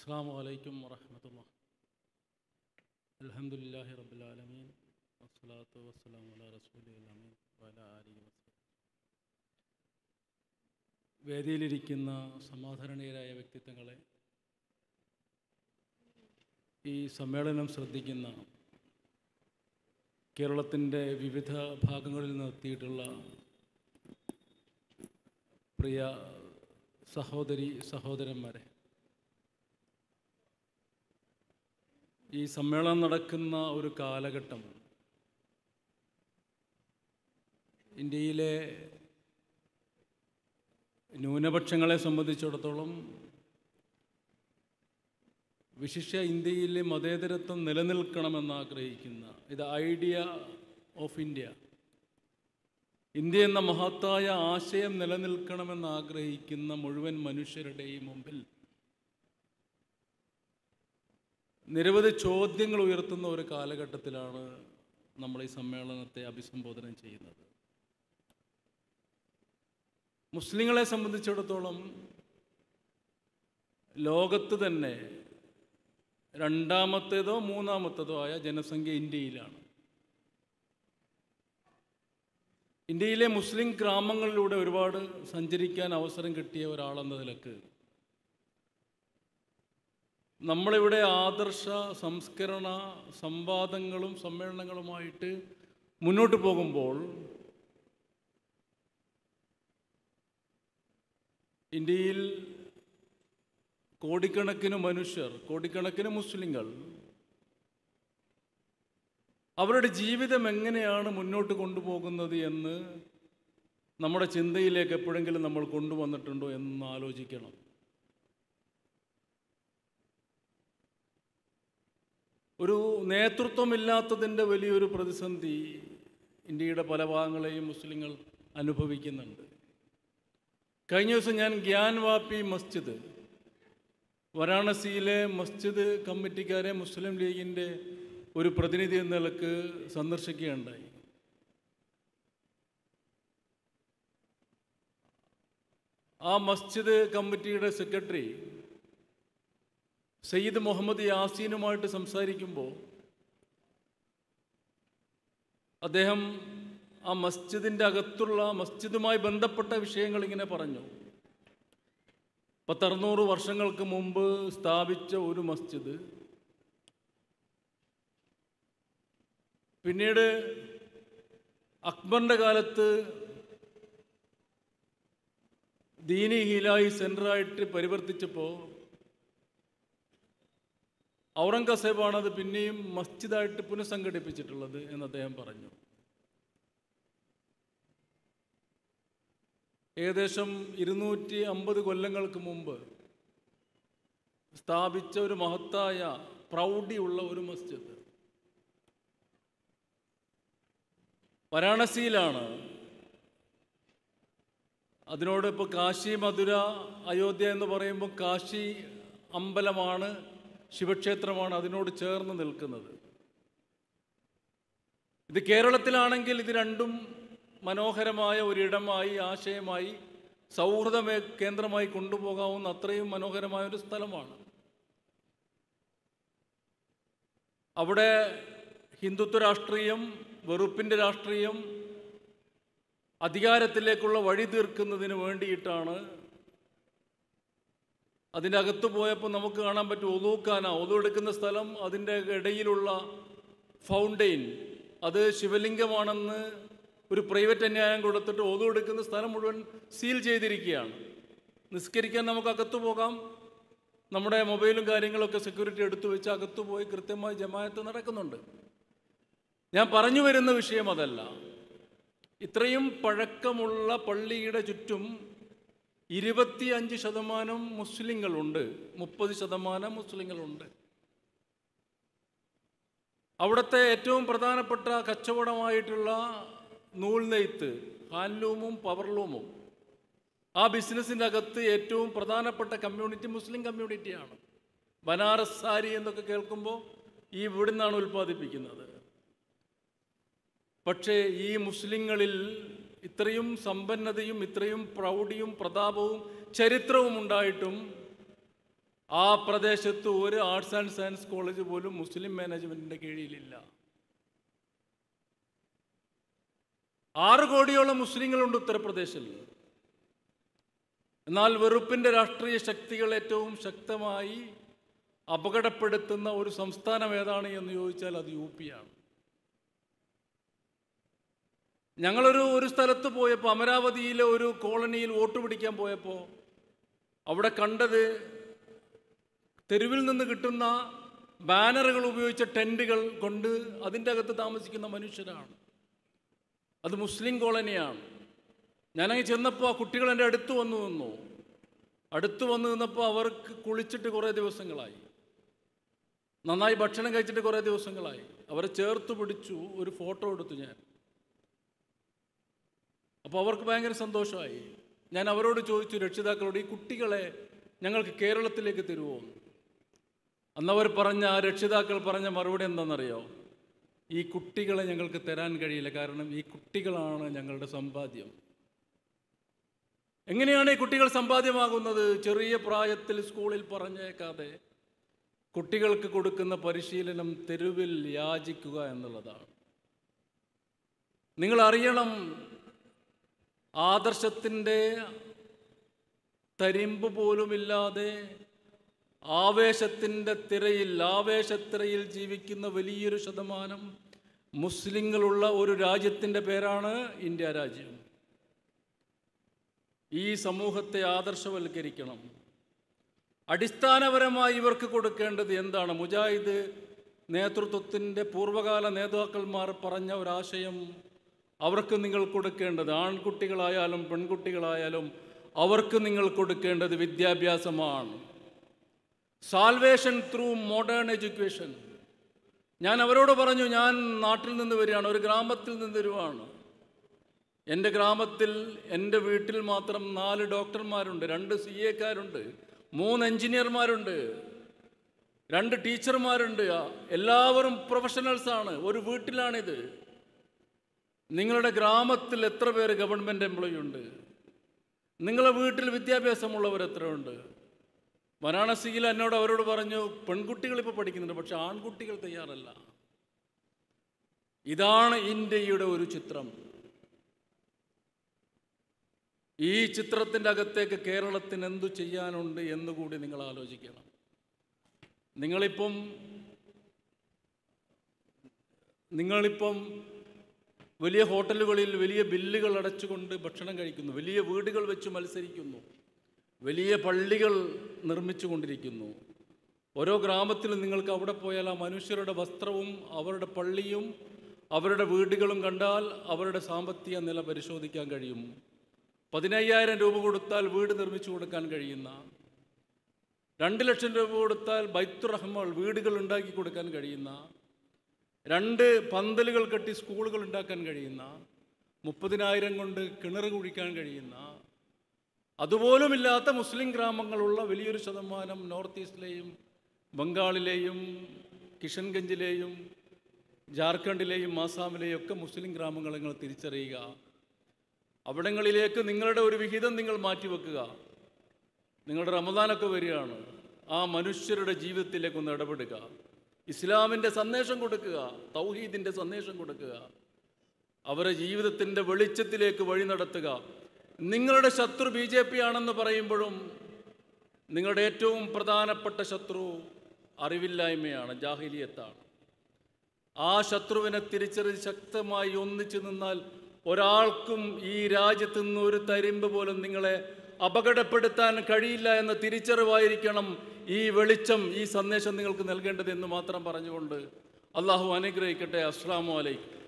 അസ്സാം വലൈക്കും വറഹമത്തുള്ള അലഹമുല്ലാഹി റബുലാലമീൻ വസ്സലാത്തു വസ്സലാം വല റസൂലമീൻ വല അലി വസ്ലാം വേദിയിലിരിക്കുന്ന സമാധാരണീയരായ വ്യക്തിത്വങ്ങളെ ഈ സമ്മേളനം ശ്രദ്ധിക്കുന്ന കേരളത്തിൻ്റെ വിവിധ ഭാഗങ്ങളിൽ നിർത്തിയിട്ടുള്ള പ്രിയ സഹോദരി സഹോദരന്മാരെ ഈ സമ്മേളനം നടക്കുന്ന ഒരു കാലഘട്ടം ഇന്ത്യയിലെ ന്യൂനപക്ഷങ്ങളെ സംബന്ധിച്ചിടത്തോളം വിശിഷ്യ ഇന്ത്യയിലെ മതേതരത്വം നിലനിൽക്കണമെന്ന് ആഗ്രഹിക്കുന്ന ഇത് ഐഡിയ ഓഫ് ഇന്ത്യ ഇന്ത്യ എന്ന മഹത്തായ ആശയം നിലനിൽക്കണമെന്ന് ആഗ്രഹിക്കുന്ന മുഴുവൻ മനുഷ്യരുടെയും മുമ്പിൽ നിരവധി ചോദ്യങ്ങൾ ഉയർത്തുന്ന ഒരു കാലഘട്ടത്തിലാണ് നമ്മൾ ഈ സമ്മേളനത്തെ അഭിസംബോധന ചെയ്യുന്നത് മുസ്ലിങ്ങളെ സംബന്ധിച്ചിടത്തോളം ലോകത്ത് തന്നെ രണ്ടാമത്തേതോ മൂന്നാമത്തേതോ ആയ ജനസംഖ്യ ഇന്ത്യയിലാണ് ഇന്ത്യയിലെ മുസ്ലിം ഗ്രാമങ്ങളിലൂടെ ഒരുപാട് സഞ്ചരിക്കാൻ അവസരം കിട്ടിയ ഒരാളെന്ന നിലക്ക് നമ്മളിവിടെ ആദർശ സംസ്കരണ സംവാദങ്ങളും സമ്മേളനങ്ങളുമായിട്ട് മുന്നോട്ട് പോകുമ്പോൾ ഇന്ത്യയിൽ കോടിക്കണക്കിന് മനുഷ്യർ കോടിക്കണക്കിന് മുസ്ലിങ്ങൾ അവരുടെ ജീവിതം എങ്ങനെയാണ് മുന്നോട്ട് കൊണ്ടുപോകുന്നത് എന്ന് നമ്മുടെ ചിന്തയിലേക്ക് എപ്പോഴെങ്കിലും നമ്മൾ കൊണ്ടുവന്നിട്ടുണ്ടോ എന്ന് ആലോചിക്കണം ഒരു നേതൃത്വമില്ലാത്തതിൻ്റെ വലിയൊരു പ്രതിസന്ധി ഇന്ത്യയുടെ പല ഭാഗങ്ങളെയും മുസ്ലിങ്ങൾ അനുഭവിക്കുന്നുണ്ട് കഴിഞ്ഞ ദിവസം ഞാൻ ഗ്യാൻ വാപ്പി മസ്ജിദ് വാരാണസിയിലെ മസ്ജിദ് കമ്മിറ്റിക്കാരെ മുസ്ലിം ലീഗിൻ്റെ ഒരു പ്രതിനിധി എന്ന നിലക്ക് സന്ദർശിക്കുകയുണ്ടായി ആ മസ്ജിദ് കമ്മിറ്റിയുടെ സെക്രട്ടറി സയ്യിദ് മുഹമ്മദ് യാസീനുമായിട്ട് സംസാരിക്കുമ്പോൾ അദ്ദേഹം ആ മസ്ജിദിൻ്റെ അകത്തുള്ള മസ്ജിദുമായി ബന്ധപ്പെട്ട വിഷയങ്ങൾ ഇങ്ങനെ പറഞ്ഞു പത്തറുന്നൂറ് വർഷങ്ങൾക്ക് മുമ്പ് സ്ഥാപിച്ച ഒരു മസ്ജിദ് പിന്നീട് അക്ബറിൻ്റെ കാലത്ത് ദീനി ഹിലായി സെൻറ്ററായിട്ട് പരിവർത്തിച്ചപ്പോൾ ഔറംഗസേബാണ് അത് പിന്നെയും മസ്ജിദായിട്ട് പുനഃസംഘടിപ്പിച്ചിട്ടുള്ളത് എന്ന് അദ്ദേഹം പറഞ്ഞു ഏകദേശം ഇരുന്നൂറ്റി അമ്പത് കൊല്ലങ്ങൾക്ക് മുമ്പ് സ്ഥാപിച്ച ഒരു മഹത്തായ പ്രൗഢിയുള്ള ഒരു മസ്ജിദ് വാരാണസിയിലാണ് അതിനോട് കാശി മധുര അയോധ്യ എന്ന് പറയുമ്പോൾ കാശി അമ്പലമാണ് ശിവക്ഷേത്രമാണ് അതിനോട് ചേർന്ന് നിൽക്കുന്നത് ഇത് കേരളത്തിലാണെങ്കിൽ ഇത് രണ്ടും മനോഹരമായ ഒരിടമായി ആശയമായി സൗഹൃദ കേന്ദ്രമായി കൊണ്ടുപോകാവുന്ന അത്രയും മനോഹരമായ ഒരു സ്ഥലമാണ് അവിടെ ഹിന്ദുത്വ രാഷ്ട്രീയം വെറുപ്പിൻ്റെ രാഷ്ട്രീയം അധികാരത്തിലേക്കുള്ള വഴി തീർക്കുന്നതിന് വേണ്ടിയിട്ടാണ് അതിൻ്റെ അകത്ത് പോയപ്പോൾ നമുക്ക് കാണാൻ പറ്റും ഒതുക്കാന ഒലു എടുക്കുന്ന സ്ഥലം അതിൻ്റെ ഇടയിലുള്ള ഫൗണ്ടെയിൻ അത് ശിവലിംഗമാണെന്ന് ഒരു പ്രൈവറ്റ് അന്യായം കൊടുത്തിട്ട് ഒലു എടുക്കുന്ന സ്ഥലം മുഴുവൻ സീൽ ചെയ്തിരിക്കുകയാണ് നിസ്കരിക്കാൻ നമുക്ക് അകത്ത് പോകാം നമ്മുടെ മൊബൈലും കാര്യങ്ങളൊക്കെ സെക്യൂരിറ്റി എടുത്തു വെച്ച് അകത്തു പോയി കൃത്യമായി ജമായത്ത് നടക്കുന്നുണ്ട് ഞാൻ പറഞ്ഞു വരുന്ന വിഷയം അതല്ല ഇത്രയും പഴക്കമുള്ള പള്ളിയുടെ ചുറ്റും ഇരുപത്തിയഞ്ച് ശതമാനം മുസ്ലിങ്ങളുണ്ട് മുപ്പത് ശതമാനം മുസ്ലിങ്ങളുണ്ട് അവിടുത്തെ ഏറ്റവും പ്രധാനപ്പെട്ട കച്ചവടമായിട്ടുള്ള നൂൽ നെയ്ത്ത് ഹാൻഡ്ലൂമും പവർലൂമും ആ ബിസിനസ്സിൻ്റെ അകത്ത് ഏറ്റവും പ്രധാനപ്പെട്ട കമ്മ്യൂണിറ്റി മുസ്ലിം കമ്മ്യൂണിറ്റിയാണ് ബനാറസ് സാരി എന്നൊക്കെ കേൾക്കുമ്പോൾ ഈ ഇവിടുന്നാണ് ഉൽപ്പാദിപ്പിക്കുന്നത് പക്ഷേ ഈ മുസ്ലിങ്ങളിൽ ഇത്രയും സമ്പന്നതയും ഇത്രയും പ്രൗഢിയും പ്രതാപവും ചരിത്രവും ഉണ്ടായിട്ടും ആ പ്രദേശത്ത് ഒരു ആർട്സ് ആൻഡ് സയൻസ് കോളേജ് പോലും മുസ്ലിം മാനേജ്മെൻറ്റിൻ്റെ കീഴിലില്ല ആറ് കോടിയോളം മുസ്ലിങ്ങളുണ്ട് ഉത്തർപ്രദേശിൽ എന്നാൽ വെറുപ്പിൻ്റെ രാഷ്ട്രീയ ശക്തികൾ ഏറ്റവും ശക്തമായി അപകടപ്പെടുത്തുന്ന ഒരു സംസ്ഥാനം ഏതാണ് എന്ന് ചോദിച്ചാൽ അത് യു പിയാണ് ഞങ്ങളൊരു ഒരു സ്ഥലത്ത് പോയപ്പോൾ അമരാവതിയിലെ ഒരു കോളനിയിൽ വോട്ട് പിടിക്കാൻ പോയപ്പോൾ അവിടെ കണ്ടത് തെരുവിൽ നിന്ന് കിട്ടുന്ന ബാനറുകൾ ഉപയോഗിച്ച ടെൻറ്റുകൾ കൊണ്ട് അതിൻ്റെ അകത്ത് താമസിക്കുന്ന മനുഷ്യരാണ് അത് മുസ്ലിം കോളനിയാണ് ഞാനങ്ങ് ചെന്നപ്പോൾ ആ കുട്ടികൾ എൻ്റെ അടുത്ത് വന്നു നിന്നു അടുത്ത് വന്നു നിന്നപ്പോൾ അവർക്ക് കുളിച്ചിട്ട് കുറേ ദിവസങ്ങളായി നന്നായി ഭക്ഷണം കഴിച്ചിട്ട് കുറേ ദിവസങ്ങളായി അവരെ ചേർത്ത് പിടിച്ചു ഒരു ഫോട്ടോ എടുത്തു ഞാൻ അപ്പോൾ അവർക്ക് ഭയങ്കര സന്തോഷമായി ഞാൻ അവരോട് ചോദിച്ചു രക്ഷിതാക്കളോട് ഈ കുട്ടികളെ ഞങ്ങൾക്ക് കേരളത്തിലേക്ക് തരുമോ അന്നവർ പറഞ്ഞ ആ രക്ഷിതാക്കൾ പറഞ്ഞ മറുപടി എന്താണെന്നറിയോ ഈ കുട്ടികളെ ഞങ്ങൾക്ക് തരാൻ കഴിയില്ല കാരണം ഈ കുട്ടികളാണ് ഞങ്ങളുടെ സമ്പാദ്യം എങ്ങനെയാണ് ഈ കുട്ടികൾ സമ്പാദ്യമാകുന്നത് ചെറിയ പ്രായത്തിൽ സ്കൂളിൽ പറഞ്ഞേക്കാതെ കുട്ടികൾക്ക് കൊടുക്കുന്ന പരിശീലനം തെരുവിൽ യാചിക്കുക എന്നുള്ളതാണ് നിങ്ങൾ അറിയണം ആദർശത്തിൻ്റെ തരിമ്പ് പോലുമില്ലാതെ ആവേശത്തിൻ്റെ തിരയിൽ ആവേശത്തിരയിൽ ജീവിക്കുന്ന വലിയൊരു ശതമാനം മുസ്ലിങ്ങളുള്ള ഒരു രാജ്യത്തിൻ്റെ പേരാണ് ഇന്ത്യ രാജ്യം ഈ സമൂഹത്തെ ആദർശവൽക്കരിക്കണം അടിസ്ഥാനപരമായി ഇവർക്ക് കൊടുക്കേണ്ടത് എന്താണ് മുജാഹിദ് നേതൃത്വത്തിൻ്റെ പൂർവ്വകാല നേതാക്കന്മാർ പറഞ്ഞ ഒരാശയം അവർക്ക് നിങ്ങൾ കൊടുക്കേണ്ടത് ആൺകുട്ടികളായാലും പെൺകുട്ടികളായാലും അവർക്ക് നിങ്ങൾ കൊടുക്കേണ്ടത് വിദ്യാഭ്യാസമാണ് സാൽവേഷൻ ത്രൂ മോഡേൺ എഡ്യൂക്കേഷൻ ഞാൻ അവരോട് പറഞ്ഞു ഞാൻ നാട്ടിൽ നിന്ന് വരികയാണ് ഒരു ഗ്രാമത്തിൽ നിന്ന് വരുവാണ് എൻ്റെ ഗ്രാമത്തിൽ എൻ്റെ വീട്ടിൽ മാത്രം നാല് ഡോക്ടർമാരുണ്ട് രണ്ട് സി എക്കാരുണ്ട് മൂന്ന് എഞ്ചിനീയർമാരുണ്ട് രണ്ട് ടീച്ചർമാരുണ്ട് എല്ലാവരും പ്രൊഫഷണൽസാണ് ഒരു വീട്ടിലാണിത് നിങ്ങളുടെ ഗ്രാമത്തിൽ എത്ര പേര് ഗവൺമെൻറ് എംപ്ലോയി ഉണ്ട് നിങ്ങളുടെ വീട്ടിൽ വിദ്യാഭ്യാസമുള്ളവർ എത്രയുണ്ട് വാരാണസിയിൽ എന്നോട് അവരോട് പറഞ്ഞു പെൺകുട്ടികൾ ഇപ്പോൾ പഠിക്കുന്നുണ്ട് പക്ഷെ ആൺകുട്ടികൾ തയ്യാറല്ല ഇതാണ് ഇന്ത്യയുടെ ഒരു ചിത്രം ഈ ചിത്രത്തിൻ്റെ അകത്തേക്ക് കേരളത്തിന് എന്തു ചെയ്യാനുണ്ട് എന്നുകൂടി നിങ്ങൾ ആലോചിക്കണം നിങ്ങളിപ്പം നിങ്ങളിപ്പം വലിയ ഹോട്ടലുകളിൽ വലിയ ബില്ലുകൾ അടച്ചുകൊണ്ട് ഭക്ഷണം കഴിക്കുന്നു വലിയ വീടുകൾ വെച്ച് മത്സരിക്കുന്നു വലിയ പള്ളികൾ നിർമ്മിച്ചു കൊണ്ടിരിക്കുന്നു ഓരോ ഗ്രാമത്തിലും നിങ്ങൾക്ക് അവിടെ പോയാൽ ആ മനുഷ്യരുടെ വസ്ത്രവും അവരുടെ പള്ളിയും അവരുടെ വീടുകളും കണ്ടാൽ അവരുടെ സാമ്പത്തിക നില പരിശോധിക്കാൻ കഴിയും പതിനയ്യായിരം രൂപ കൊടുത്താൽ വീട് നിർമ്മിച്ചു കൊടുക്കാൻ കഴിയുന്ന രണ്ട് ലക്ഷം രൂപ കൊടുത്താൽ ബൈത്തുറഹ്മൾ വീടുകൾ ഉണ്ടാക്കി കൊടുക്കാൻ കഴിയുന്ന രണ്ട് പന്തലുകൾ കെട്ടി സ്കൂളുകൾ ഉണ്ടാക്കാൻ കഴിയുന്ന മുപ്പതിനായിരം കൊണ്ട് കിണർ കുഴിക്കാൻ കഴിയുന്ന അതുപോലുമില്ലാത്ത മുസ്ലിം ഗ്രാമങ്ങളുള്ള വലിയൊരു ശതമാനം നോർത്ത് ഈസ്റ്റിലെയും ബംഗാളിലെയും കിഷൻഗഞ്ചിലെയും ജാർഖണ്ഡിലെയും ആസാമിലെയും ഒക്കെ മുസ്ലിം ഗ്രാമങ്ങൾ നിങ്ങൾ തിരിച്ചറിയുക അവിടങ്ങളിലേക്ക് നിങ്ങളുടെ ഒരു വിഹിതം നിങ്ങൾ മാറ്റിവെക്കുക നിങ്ങളുടെ റമദാനൊക്കെ വരികയാണ് ആ മനുഷ്യരുടെ ജീവിതത്തിലേക്കൊന്ന് ഇടപെടുക ഇസ്ലാമിൻ്റെ സന്ദേശം കൊടുക്കുക തൗഹീദിൻ്റെ സന്ദേശം കൊടുക്കുക അവരെ ജീവിതത്തിൻ്റെ വെളിച്ചത്തിലേക്ക് വഴി നടത്തുക നിങ്ങളുടെ ശത്രു ബി ജെ പി ആണെന്ന് പറയുമ്പോഴും നിങ്ങളുടെ ഏറ്റവും പ്രധാനപ്പെട്ട ശത്രു അറിവില്ലായ്മയാണ് ജാഹിലിയത്താണ് ആ ശത്രുവിനെ തിരിച്ചറിഞ്ഞ് ശക്തമായി ഒന്നിച്ചു നിന്നാൽ ഒരാൾക്കും ഈ നിന്ന് ഒരു തരിമ്പ് പോലും നിങ്ങളെ അപകടപ്പെടുത്താൻ കഴിയില്ല എന്ന തിരിച്ചറിവായിരിക്കണം ഈ വെളിച്ചം ഈ സന്ദേശം നിങ്ങൾക്ക് നൽകേണ്ടതെന്ന് മാത്രം പറഞ്ഞുകൊണ്ട് അള്ളാഹു അനുഗ്രഹിക്കട്ടെ അസ്സാമലൈക്കും